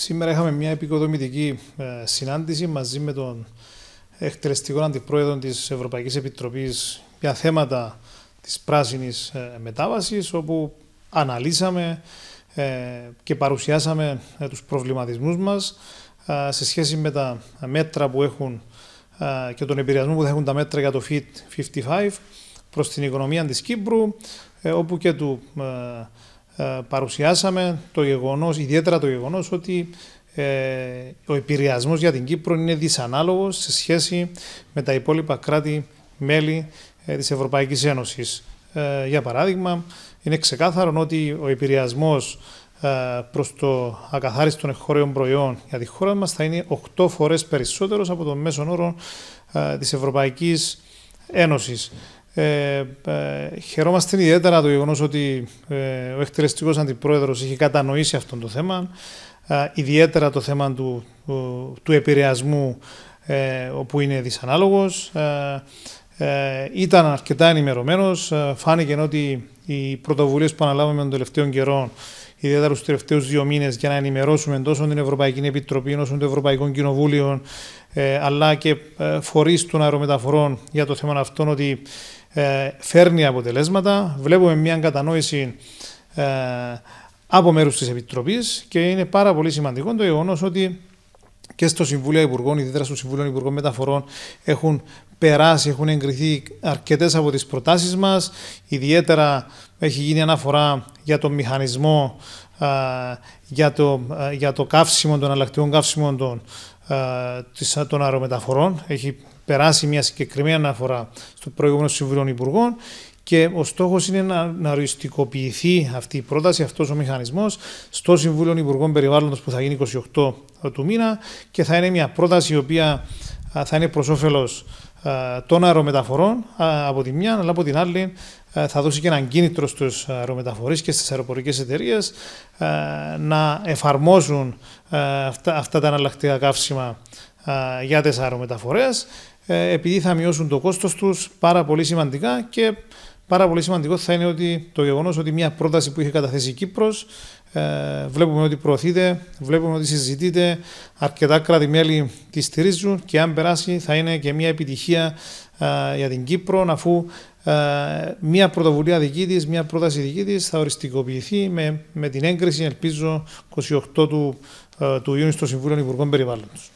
Σήμερα είχαμε μια επικοδομητική ε, συνάντηση μαζί με τον εκτελεστικό αντιπρόεδρο της Ευρωπαϊκής Επιτροπής για θέματα της πράσινης ε, μετάβασης, όπου αναλύσαμε ε, και παρουσιάσαμε τους προβληματισμούς μας σε σχέση με τα μέτρα που έχουν και τον επηρεασμό που θα έχουν τα μέτρα για το FIT 55 προς την οικονομία της Κύπρου, όπου και του ε, παρουσιάσαμε το γεγονός, ιδιαίτερα το γεγονός ότι ε, ο επηρεασμός για την Κύπρο είναι δυσανάλογος σε σχέση με τα υπόλοιπα κράτη-μέλη ε, της Ευρωπαϊκής Ένωσης. Για παράδειγμα, είναι ξεκάθαρο ότι ο επηρεασμός προς το ακαθάριστο εγχώριων προϊόν για τη χώρα μας θα είναι 8 φορές περισσότερος από το μέσον όρο της Ευρωπαϊκής Ένωσης. Ε, ε, χαιρόμαστε ιδιαίτερα το γεγονός ότι ε, ο εκτελεστικός αντιπρόεδρος είχε κατανοήσει αυτό το θέμα. Ε, ιδιαίτερα το θέμα του, του, του επηρεασμού ε, όπου είναι δυσανάλογος. ήταν αρκετά ενημερωμένος. φάνηκε ότι οι πρωτοβουλίες που αναλάβαμε τον τελευταίων καιρών ιδιαίτερα τους τελευταίους δύο μήνες για να ενημερώσουμε τόσο την Ευρωπαϊκή Επιτροπή όσο το Ευρωπαϊκό Κοινοβούλιο αλλά και φορείς των αερομεταφορών για το θέμα αυτό ότι ε, φέρνει αποτελέσματα. Βλέπουμε μια κατανόηση ε, από μέρους της Επιτροπής και είναι πάρα πολύ σημαντικό το γεγονός ότι και στο Συμβούλιο Υπουργών, ιδιαίτερα στο Συμβούλιο Υπουργών Μεταφορών, έχουν περάσει, έχουν εγκριθεί αρκετές από τις προτάσεις μας. Ιδιαίτερα έχει γίνει αναφορά για το μηχανισμό ε, για το, για το καύσιμο των αλλακτικών καύσιμων των, των αερομεταφορών. Έχει περάσει μια συγκεκριμένη αναφορά στο προηγούμενο Συμβούλιο Υπουργών και ο στόχος είναι να, να οριστικοποιηθεί αυτή η πρόταση, αυτός ο μηχανισμός στο Συμβούλιο Υπουργών Περιβάλλοντος που θα γίνει 28 του μήνα και θα είναι μια πρόταση η οποία θα είναι προς όφελος των αερομεταφορών από τη μια, αλλά από την άλλη θα δώσει και έναν κίνητρο στους αερομεταφορείς και στις αεροπορικές εταιρείες να εφαρμόζουν αυτά, αυτά τα αναλλακτικά καύσιμα για τις αερομεταφορές ε, επειδή θα μειώσουν το κόστος τους πάρα πολύ σημαντικά και πάρα πολύ σημαντικό θα είναι ότι το γεγονός ότι μια πρόταση που είχε καταθέσει η Κύπρος ε, βλέπουμε ότι προωθείται, βλέπουμε ότι συζητείται, αρκετά κράτη-μέλη τη στηρίζουν και αν περάσει θα είναι και μια επιτυχία ε, για την Κύπρο αφού μια πρωτοβουλία δική της, μια πρόταση δική της θα οριστικοποιηθεί με, με την έγκριση ελπίζω 28 του, του Ιούνιου στο Συμβούλιο Υπουργών Περιβάλλοντος.